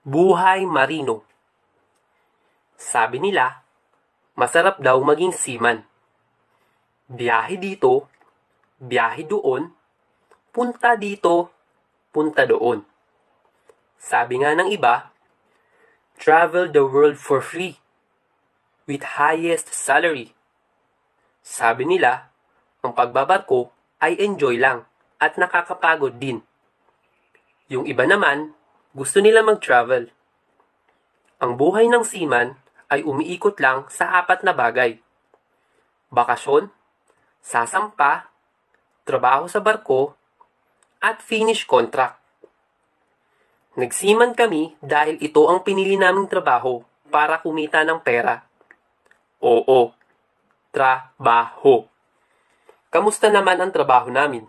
Buhay Marino Sabi nila, masarap daw maging seaman. Biyahe dito, biyahe doon, punta dito, punta doon. Sabi nga ng iba, travel the world for free with highest salary. Sabi nila, ang pagbabarko ay enjoy lang at nakakapagod din. Yung iba naman, gusto nila mag-travel. Ang buhay ng seaman ay umiikot lang sa apat na bagay. Bakasyon, sasampa, trabaho sa barko, at finish contract. Nagsiman kami dahil ito ang pinili naming trabaho para kumita ng pera. Oo, trabaho. Kamusta naman ang trabaho namin?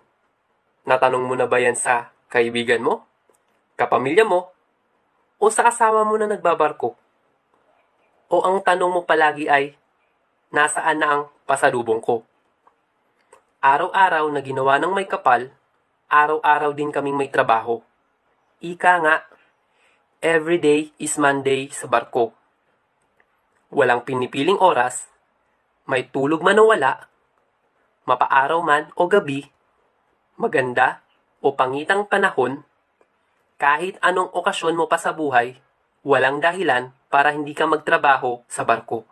Natanong mo na ba yan sa kaibigan mo? kapamilya mo, o sa kasama mo na nagbabarko? O ang tanong mo palagi ay, nasaan na ang pasalubong ko? Araw-araw na ginawa ng may kapal, araw-araw din kaming may trabaho. Ika nga, every day is Monday sa barko. Walang pinipiling oras, may tulog man o wala, mapaaraw man o gabi, maganda o pangitang panahon, kahit anong okasyon mo pa sa buhay, walang dahilan para hindi ka magtrabaho sa barko.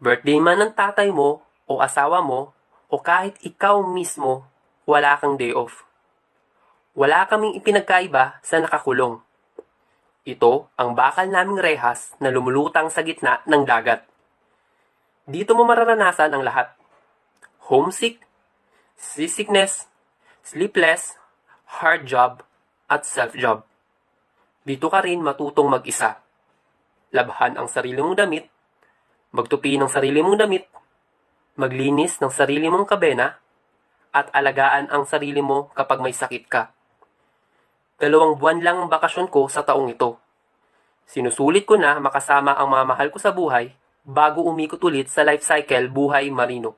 Birthday man ng tatay mo o asawa mo o kahit ikaw mismo, wala kang day off. Wala kaming ipinagkaiba sa nakakulong. Ito ang bakal naming rehas na lumulutang sa gitna ng dagat. Dito mo mararanasan ang lahat. Homesick, seasickness, sleepless, hard job, at self-job. Dito ka rin matutong mag-isa. Labhan ang sarili mong damit, magtupi ng sarili mong damit, maglinis ng sarili mong kabena, at alagaan ang sarili mo kapag may sakit ka. Dalawang buwan lang ang bakasyon ko sa taong ito. Sinusulit ko na makasama ang mga mahal ko sa buhay bago umikot ulit sa life cycle buhay marino.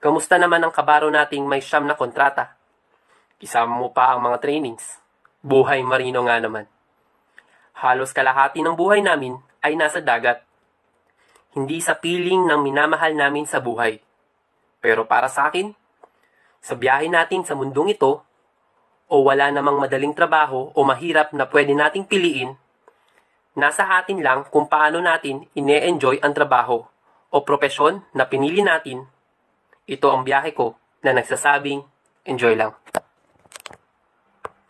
Kamusta naman ang kabaro nating may siyam na kontrata? Isama mo pa ang mga trainings. Buhay marino nga naman. Halos kalahati ng buhay namin ay nasa dagat. Hindi sa piling ng minamahal namin sa buhay. Pero para sa akin, sa biyahe natin sa mundong ito, o wala namang madaling trabaho o mahirap na pwede nating piliin, nasa atin lang kung paano natin ine-enjoy ang trabaho o propesyon na pinili natin. Ito ang biyahe ko na nagsasabing enjoy lang.